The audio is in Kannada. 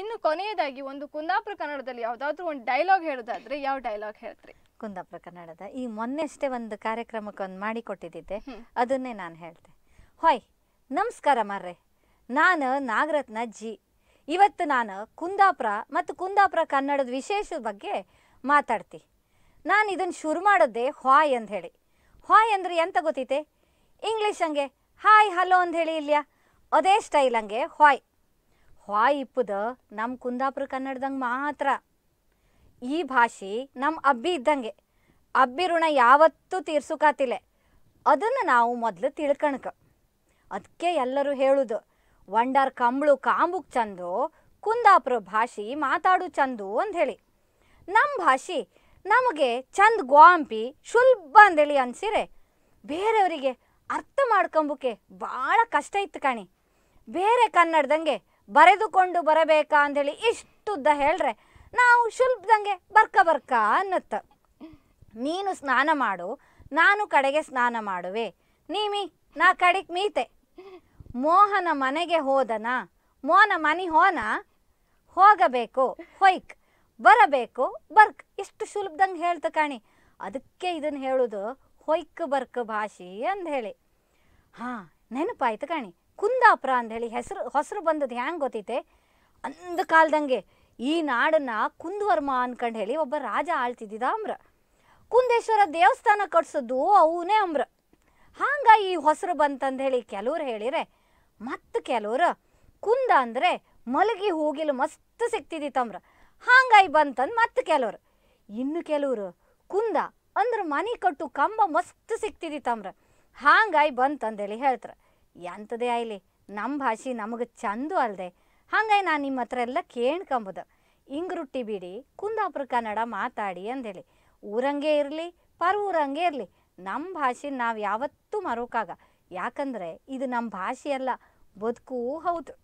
ಇನ್ನು ಕೊನೆಯದಾಗಿ ಒಂದು ಕುಂದಾಪುರ ಕನ್ನಡದಲ್ಲಿ ಯಾವ್ದಾದ್ರು ಒಂದು ಡೈಲಾಗ್ ಹೇಳೋದಾದ್ರೆ ಯಾವ ಡೈಲಾಗ್ ಹೇಳ್ತೀರಿ ಕುಂದಾಪುರ ಕನ್ನಡದ ಈ ಮೊನ್ನೆಷ್ಟೇ ಒಂದು ಕಾರ್ಯಕ್ರಮಕ್ಕೆ ಒಂದು ಮಾಡಿಕೊಟ್ಟಿದ್ದೆ ಅದನ್ನೇ ನಾನು ಹೇಳ್ತೆ ಹೊಯ್ ನಮಸ್ಕಾರ ಮಾರ್ರೆ ನಾನು ನಾಗರತ್ನ ಜಿ ಇವತ್ತು ನಾನು ಕುಂದಾಪುರ ಮತ್ತು ಕುಂದಾಪುರ ಕನ್ನಡದ ವಿಶೇಷದ ಬಗ್ಗೆ ಮಾತಾಡ್ತಿ ನಾನು ಇದನ್ನು ಶುರು ಮಾಡೋದೆ ಹಾಯ್ ಅಂತ ಹೇಳಿ ಹಾಯ್ ಅಂದರೆ ಎಂತ ಗೊತ್ತೈತೆ ಇಂಗ್ಲೀಷ್ ಹಂಗೆ ಹಾಯ್ ಹಲೋ ಅಂತ ಹೇಳಿ ಇಲ್ಯಾ ಅದೇ ಸ್ಟೈಲ್ ಹಂಗೆ ಹಾಯ್ ಹ್ವಾ ಇಪ್ಪದ ನಮ್ಮ ಕುಂದಾಪುರ ಕನ್ನಡದಂಗೆ ಮಾತ್ರ ಈ ಭಾಷೆ ನಮ್ಮ ಅಬ್ಬಿ ಇದ್ದಂಗೆ ಅಬ್ಬಿ ಋಣ ಯಾವತ್ತೂ ತೀರ್ಸುಕಾತಿಲ್ಲ ಅದನ್ನು ನಾವು ಮೊದಲು ತಿಳ್ಕಣಕ ಅದಕ್ಕೆ ಎಲ್ಲರೂ ಹೇಳುದು ವಂಡರ್ ಕಂಬಳು ಕಾಂಬುಕ್ ಚಂದು ಕುಂದಾಪುರ ಭಾಷೆ ಮಾತಾಡು ಚಂದು ಅಂತ ಹೇಳಿ ನಮ್ಮ ಭಾಷೆ ನಮಗೆ ಚಂದ ಗ್ವಾಂಪಿ ಶುಲ್ಬ ಅಂದೇಳಿ ಅನ್ಸಿರೆ ಬೇರೆಯವರಿಗೆ ಅರ್ಥ ಮಾಡ್ಕೊಂಬಕ್ಕೆ ಭಾಳ ಕಷ್ಟ ಇತ್ತು ಕಾಣಿ ಬೇರೆ ಕನ್ನಡದಂಗೆ ಬರೆದುಕೊಂಡು ಬರಬೇಕಾ ಅಂಥೇಳಿ ಇಷ್ಟುದ್ದ ಹೇಳ್ರೆ ನಾವು ಶುಲ್ಪದಂಗೆ ಬರ್ಕ ಬರ್ಕ ಅನ್ನತ್ತ ನೀನು ಸ್ನಾನ ಮಾಡು ನಾನು ಕಡೆಗೆ ಸ್ನಾನ ಮಾಡುವೆ ನೀಮಿ ನಾ ಕಡೆಗೆ ಮೀತೆ ಮೋಹನ ಮನೆಗೆ ಹೋದನ ಮೋನ ಮನಿ ಹೋನ ಹೋಗಬೇಕು ಹೊಯ್ಕ್ ಬರಬೇಕು ಬರ್ಕ್ ಇಷ್ಟು ಶುಲ್ಪದಂಗೆ ಹೇಳ್ತ ಕಾಣಿ ಅದಕ್ಕೆ ಇದನ್ನು ಹೇಳೋದು ಹೊಯ್ಕ್ ಬರ್ಕ್ ಭಾಷೆ ಅಂದ ಹೇಳಿ ಹಾಂ ನೆನಪಾಯ್ತು ಕಾಣಿ ಕುಂದಾಪುರ ಅಂಥೇಳಿ ಹೆಸರು ಹೊಸರು ಬಂದದ್ದು ಹ್ಯಾಂಗೆ ಗೊತ್ತೈತೆ ಅಂದ ಕಾಲ್ದಂಗೆ ಈ ನಾಡನ್ನ ಕುಂದವರ್ಮ ಅನ್ಕಂಡು ಹೇಳಿ ಒಬ್ಬ ರಾಜ ಆಳ್ತಿದ್ದಿದ್ದ ಅಮ್ರ ಕುಂದೇಶ್ವರ ದೇವಸ್ಥಾನ ಕಟ್ಸೋದು ಅವನೇ ಅಮ್ರ ಹಂಗ ಈ ಹೊಸರು ಬಂತಂದು ಹೇಳಿ ಕೆಲವ್ರು ಹೇಳಿರೆ ಮತ್ತು ಕೆಲವ್ರು ಕುಂದ ಅಂದರೆ ಮಲಗಿ ಹೋಗಿಲ್ ಮಸ್ತ್ ಸಿಕ್ತಿದ್ದಿತ್ತಮ್ರ ಅಂಬ್ರ ಬಂತಂದು ಮತ್ತು ಕೆಲವ್ರು ಇನ್ನು ಕೆಲವರು ಕುಂದ ಅಂದ್ರೆ ಮನೆ ಕಟ್ಟು ಕಂಬ ಮಸ್ತ್ ಸಿಕ್ತಿದ್ದಿತ್ತಮ್ರ ಅಂಬ್ರ ಬಂತಂದೇಳಿ ಹೇಳ್ತಾರೆ ಎಂಥದೇ ಆಯ್ಲಿ ನಮ್ಮ ಭಾಷೆ ನಮಗೆ ಚಂದೂ ಅಲ್ಲದೆ ಹಂಗೆ ನಾನು ನಿಮ್ಮ ಹತ್ರ ಎಲ್ಲ ಕೇಳ್ಕೊಂಬೋದು ಹಿಂಗೆ ರೊಟ್ಟಿ ಬಿಡಿ ಕುಂದಾಪುರ ಕನ್ನಡ ಮಾತಾಡಿ ಅಂದೇಳಿ ಊರಂಗೆ ಇರಲಿ ಪರ ಊರಂಗೆ ಇರಲಿ ನಮ್ಮ ಭಾಷೆ ನಾವು ಯಾವತ್ತೂ ಮರೋಕಾಗ ಯಾಕಂದರೆ ಇದು ನಮ್ಮ ಭಾಷೆಯಲ್ಲ ಬದುಕೂ ಹೌದು